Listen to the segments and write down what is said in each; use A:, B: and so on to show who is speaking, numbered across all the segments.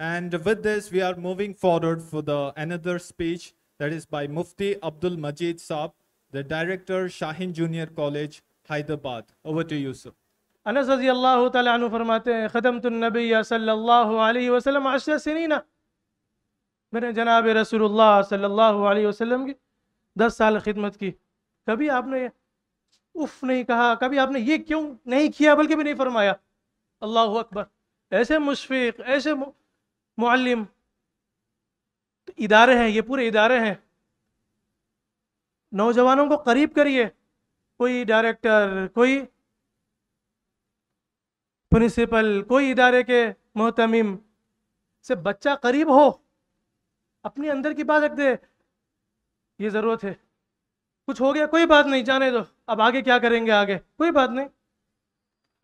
A: And with this, we are moving forward for the another speech that is by Mufti Abdul Majid Saab, the director, Shahin Junior College, Hyderabad. Over to you, sir. Anas रजी अल्लाह तु फरमाते हैं ख़दम तनबी सल्लल्लाहु वसल्लम अशर सनीना मैंने जनाब रसूल सल्लल्लाहु अलैहि वसल्लम की दस साल खिदमत की कभी आपने उफ़ नहीं कहा कभी आपने ये क्यों नहीं किया बल्कि भी नहीं फरमाया अल्लाह अकबर ऐसे मुशफ़ी ऐसे मुअल्लिम तो इदारे हैं ये पूरे इदारे हैं नौजवानों को करीब करिए कोई डायरेक्टर कोई प्रिंसिपल कोई इदारे के मोहतमिम से बच्चा करीब हो अपने अंदर की बात रख दे ये ज़रूरत है कुछ हो गया कोई बात नहीं जाने दो अब आगे क्या करेंगे आगे कोई बात नहीं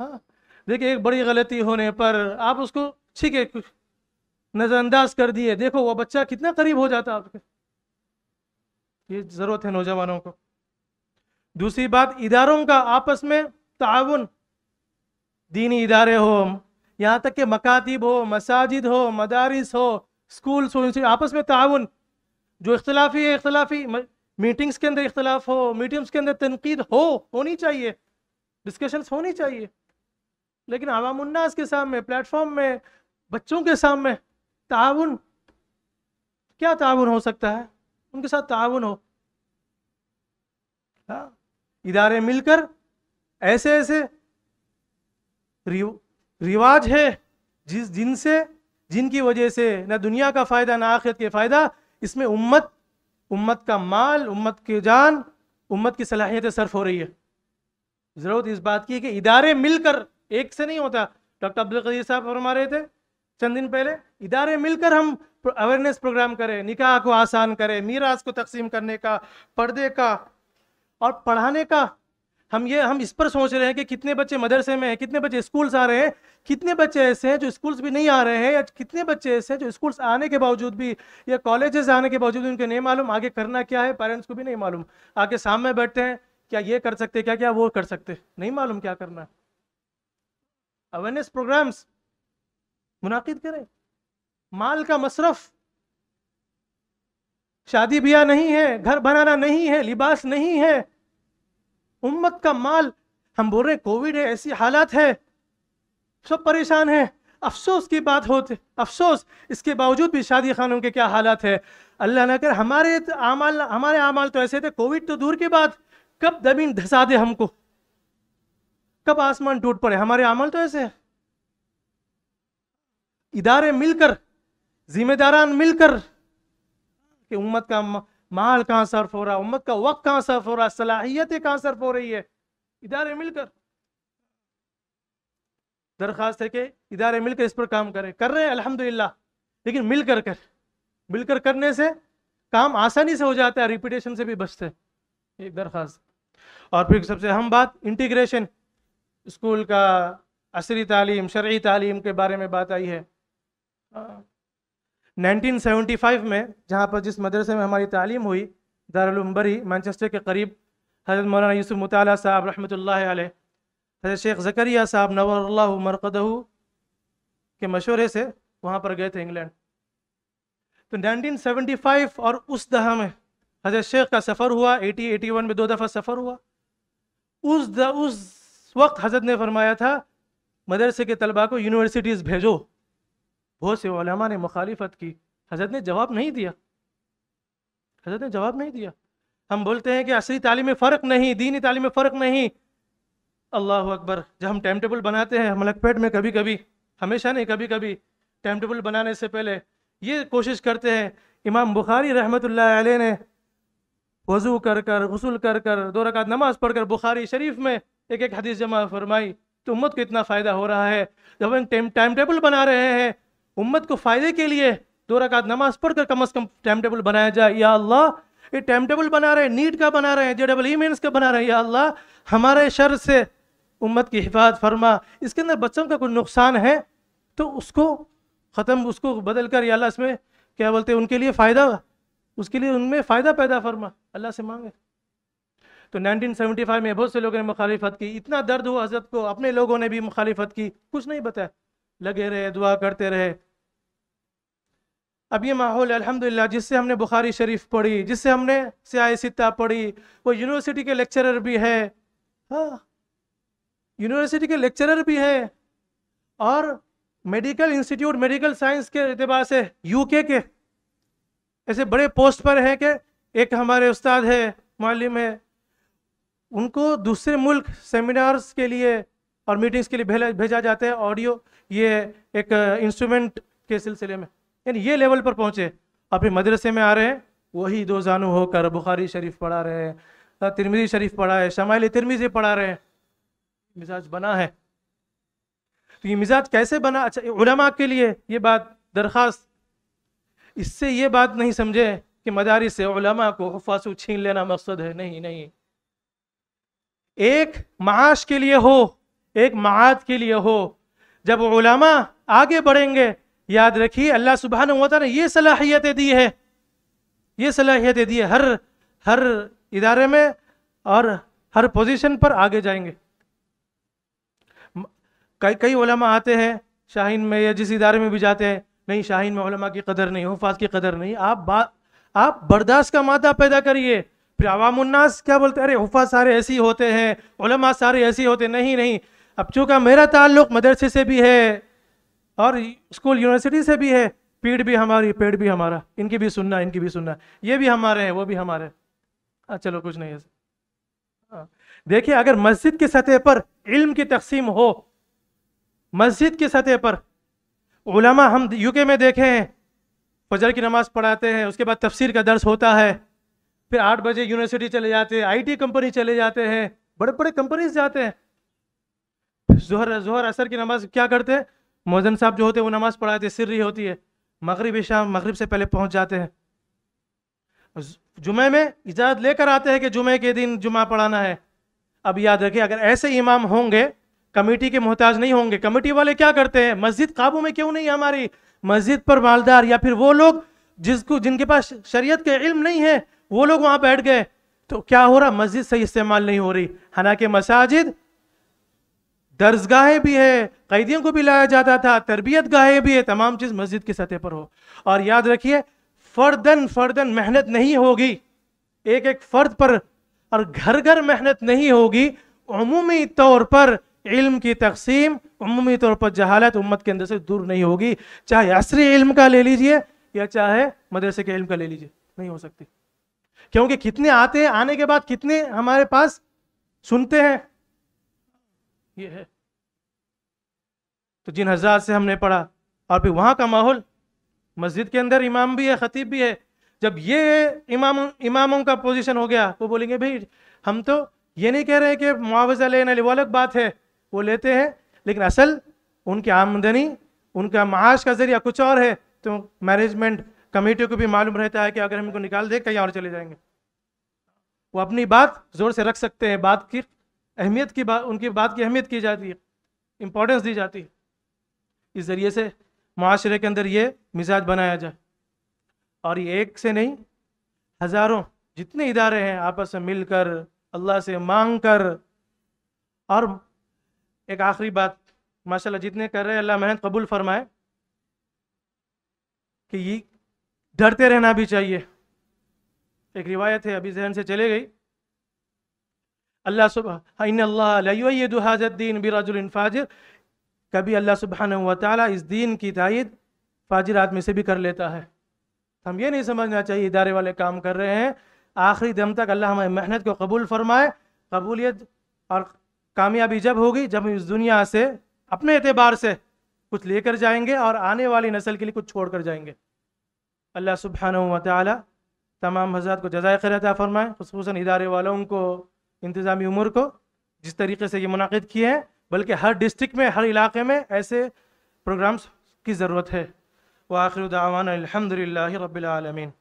A: हाँ देखिए एक बड़ी गलती होने पर आप उसको ठीक है नज़रअंदाज कर दिए देखो वो बच्चा कितना करीब हो जाता आपके ये ज़रूरत है नौजवानों को दूसरी बात इदारों का आपस में ताउन दीनी इदारे हो यहाँ तक के मकातिब हो मसाजिद हो मदारिस हो स्कूल आपस में ताउन जो इख्तलाफी है इख्तलाफी मीटिंग्स के अंदर इख्तलाफ हो मीटिंग्स के अंदर तनकीद हो होनी चाहिए डिस्कशंस होनी चाहिए लेकिन अवामन्नास के सामने प्लेटफॉर्म में बच्चों के सामने ताउन क्या ताउन हो सकता है उनके साथ ताउन हो हाँ, इदारे मिलकर ऐसे ऐसे रिवाज है जिस जिनसे जिनकी वजह से ना दुनिया का फ़ायदा ना आखिरत के फ़ायदा इसमें उम्मत उम्मत का माल उम्मत की जान उम्मत की सलाहियतें सर्फ हो रही है ज़रूरत इस बात की है कि इदारे मिलकर एक से नहीं होता डॉक्टर अब्दुल कदीर साहब फरमा रहे थे चंद दिन पहले इदारे मिलकर हम अवेयरनेस प्रोग्राम करें निकाह को आसान करें मीराज को तकसीम करने का पर्दे का और पढ़ाने का हम ये हम इस पर सोच रहे हैं कि कितने बच्चे मदरसे में हैं कितने बच्चे स्कूल्स आ रहे हैं कितने बच्चे ऐसे हैं जो स्कूल्स भी नहीं आ रहे हैं या कितने बच्चे ऐसे हैं जो स्कूल्स आने के बावजूद भी या कॉलेजेस आने के बावजूद भी उनके नहीं मालूम आगे करना क्या है पेरेंट्स को भी नहीं मालूम आगे सामने बैठते हैं क्या ये कर सकते क्या क्या वो कर सकते नहीं मालूम क्या करना अवेयरनेस प्रोग्राम्स मुनद करें माल का मशरफ शादी ब्याह नहीं है घर बनाना नहीं है लिबास नहीं है उम्मत का माल हम बोल रहे हैं कोविड है ऐसी हालात है सब परेशान है अफसोस की बात होते अफसोस इसके बावजूद भी शादी खानों के क्या हालात है अल्लाह ना कर हमारे आमाल हमारे आमाल तो ऐसे थे कोविड तो दूर की बात कब जमीन धसा दे हमको कब आसमान टूट पड़े हमारे आमाल तो ऐसे है इदारे मिलकर जिम्मेदारान मिलकर कि उम्मत का माल कहाँ सर्फ हो रहा है उम्मत का वक्त कहाँ सर्फ हो रहा है सलाहियतें कहाँ सर्फ हो रही है इदारे मिलकर दरख्वास्त है कि इदारे मिलकर इस पर काम करें कर रहे हैं अल्हम्दुलिल्लाह लेकिन मिलकर कर मिलकर करने से काम आसानी से हो जाता है रिपीटेशन से भी बचते एक दरख्वास्त और फिर सबसे अहम बात इंटीग्रेशन स्कूल का असरी तालीम शर्य तालीम के बारे में बात आई है 1975 में जहाँ पर जिस मदरसे में हमारी तालीम हुई दारबरी मैनचेस्टर के करीब हज़रत मौलाना यूसुफ मुताल साहब रहमत हज़रत शेख ज़करिया साहब नवर मरकदह के मशवरे से वहाँ पर गए थे इंग्लैंड तो 1975 और उस दहा में हज़रत शेख का सफ़र हुआ 80 81 में दो दफ़ा सफ़र हुआ उस द, उस वक्त हज़रत ने फरमाया था मदरसे के तलबा को यूनिवर्सिटीज़ भेजो बहुत से ओलमा ने मुखालिफत की हज़रत ने जवाब नहीं दिया हज़रत ने जवाब नहीं दिया हम बोलते हैं कि असली तालीम में फ़र्क नहीं दीनी तालीम में फ़र्क नहीं अल्लाह अकबर जब हम टाइम टेबल बनाते हैं मलक पेट में कभी कभी हमेशा नहीं कभी कभी टाइम टेबल बनाने से पहले ये कोशिश करते हैं इमाम बुखारी रहमत ने वज़ू कर कर गसल कर कर दो रकात नमाज़ पढ़ कर बुखारी शरीफ में एक एक हदीस जमा फरमाई तो उम्मत को इतना फ़ायदा हो रहा है जब हम टाइम टेबल बना रहे हैं उम्मत को फ़ायदे के लिए दो रकात नमाज पढ़कर कम अज़ कम टाइम टेबल बनाया जाए या अल्लाह ये टाइम टेबल बना रहे हैं नीट का बना रहे हैं जे डबल ई मेन्स का बना रहे हैं या अल्लाह हमारे शर से उम्मत की हिफाजत फरमा इसके अंदर बच्चों का कोई नुकसान है तो उसको ख़त्म उसको बदल कर या अल्लाह इसमें क्या बोलते हैं उनके लिए फ़ायदा उसके लिए उनमें फ़ायदा पैदा फरमा अल्लाह से मांगे तो 1975 में बहुत से लोगों ने मुखालिफत की इतना दर्द हुआ हजरत को अपने लोगों ने भी मुखालिफत की कुछ नहीं बताया लगे रहे दुआ करते रहे अब ये माहौल अल्हम्दुलिल्लाह जिससे हमने बुखारी शरीफ पढ़ी जिससे हमने सियाह सिता पढ़ी वो यूनिवर्सिटी के लेक्चरर भी है हाँ यूनिवर्सिटी के लेक्चरर भी है और मेडिकल इंस्टीट्यूट मेडिकल साइंस के अतबार से यूके के ऐसे बड़े पोस्ट पर हैं कि एक हमारे उस्ताद है मालिम है उनको दूसरे मुल्क सेमिनार्स के लिए और मीटिंग्स के लिए भेजा जाता है ऑडियो ये एक इंस्ट्रूमेंट के सिलसिले में यानी ये लेवल पर पहुंचे अभी मदरसे में आ रहे हैं वही दो जानू होकर बुखारी शरीफ पढ़ा रहे हैं तिरमिजी शरीफ पढ़ा है शमाइली तिरमिजी पढ़ा रहे हैं मिजाज बना है तो ये मिजाज कैसे बना अच्छा के लिए ये बात दरख्वास्त इससे ये बात नहीं समझे कि मदारी से उलमा को फासू छीन लेना मकसद है नहीं नहीं एक माश के लिए हो एक माद के लिए हो जब उलमा आगे बढ़ेंगे याद रखिए अल्लाह सुबहान होता ने ये सलाहियतें दी है ये सलाहियतें दी है हर हर इदारे में और हर पोजीशन पर आगे जाएंगे कई कई ओलमा आते हैं शाहीन में या जिस इदारे में भी जाते हैं नहीं शाहीन में ओलमा की कदर नहीं हफाज की कदर नहीं आप बात आप बर्दाश्त का मादा पैदा करिए फिर अवामन्नास क्या बोलते अरे हफाज सारे ऐसे ही होते हैं ओलमा सारे ऐसे ही होते नहीं नहीं अब चूँकि मेरा ताल्लुक मदरसे से भी है और स्कूल यूनिवर्सिटी से भी है पीठ भी हमारी पेड़ भी हमारा इनकी भी सुनना इनकी भी सुनना ये भी हमारे हैं वो भी हमारे हैं चलो कुछ नहीं है देखिए अगर मस्जिद की सतह पर इल्म की तकसीम हो मस्जिद की सतह पर उलमा हम यूके में देखे हैं फजर की नमाज़ पढ़ाते हैं उसके बाद तफसीर का दर्स होता है फिर आठ बजे यूनिवर्सिटी चले जाते हैं आईटी कंपनी चले जाते हैं बड़े बड़े कंपनीज जाते हैं जोहर जोहर असर की नमाज क्या करते हैं मोहन साहब जो होते हैं वो नमाज़ पढ़ाते सिर रही होती है मगरब ईशा मगरब से पहले पहुँच जाते हैं जुमे में इजाज़त लेकर आते हैं कि जुमे के दिन जुमा पढ़ाना है अब याद रखिए अगर ऐसे इमाम होंगे कमेटी के मोहताज नहीं होंगे कमेटी वाले क्या करते हैं मस्जिद काबू में क्यों नहीं हमारी मस्जिद पर मालदार या फिर वो लोग जिसको जिनके पास शरीयत के इल्म नहीं है वो लोग वहाँ बैठ गए तो क्या हो रहा मस्जिद सही इस्तेमाल नहीं हो रही हालांकि मसाजिद दर्ज गाहें भी है कैदियों को भी लाया जाता था तरबियत गाहें भी है तमाम चीज़ मस्जिद की सतह पर हो और याद रखिए फर्दन फर्दन मेहनत नहीं होगी एक एक फ़र्द पर और घर घर मेहनत नहीं होगी अमूमी तौर पर इल्म की तकसीम अमूमी तौर पर जहालत उम्मत के अंदर से दूर नहीं होगी चाहे असरी इल्म का ले लीजिए या चाहे मदरसे के इल्म का ले लीजिए नहीं हो सकती क्योंकि कितने आते हैं आने के बाद कितने हमारे पास सुनते हैं ये है तो जिन हजार से हमने पढ़ा और फिर वहाँ का माहौल मस्जिद के अंदर इमाम भी है खतीब भी है जब ये इमाम इमामों का पोजीशन हो गया वो बोलेंगे भाई हम तो ये नहीं कह रहे कि मुआवजा लेना वो अलग बात है वो लेते हैं लेकिन असल उनकी आमदनी उनका माश का जरिया कुछ और है तो मैनेजमेंट कमेटी को भी मालूम रहता है कि अगर हमको निकाल दे कहीं और चले जाएंगे वो अपनी बात जोर से रख सकते हैं बात की अहमियत की बात उनकी बात की अहमियत की जाती है इम्पोर्टेंस दी जाती है इस ज़रिए से माशरे के अंदर ये मिजाज बनाया जाए और ये एक से नहीं हज़ारों जितने इदारे हैं आपस में मिलकर अल्लाह से मांग कर और एक आखिरी बात माशाल्लाह जितने कर रहे हैं अल्लाह मेहनत कबूल फरमाए कि ये डरते रहना भी चाहिए एक रिवायत है अभी जहन से चले गई अल्लाह सुबह हाँ, इन अल्लाहदीन बिराजुल फाजिर कभी अल्लाह सुबहान व ताली इस दीन की तायद फाजिर आदमी से भी कर लेता है हम ये नहीं समझना चाहिए इदारे वाले काम कर रहे हैं आखिरी दम तक अल्लाह हमारी मेहनत को कबूल फरमाए कबूलियत और कामयाबी जब होगी जब हम इस दुनिया से अपने एतबार से कुछ लेकर जाएंगे और आने वाली नस्ल के लिए कुछ छोड़ कर जाएंगे अल्लाह सुबहान तमाम हजरात को जजाय खैरता फरमाएँ खसूस इदारे वालों को इंतज़ामी उमूर को जिस तरीके से ये मुनद किए हैं बल्कि हर डिस्ट्रिक्ट में हर इलाके में ऐसे प्रोग्राम्स की ज़रूरत है व आखिर दावान अलहमदिल्ला रबालमीन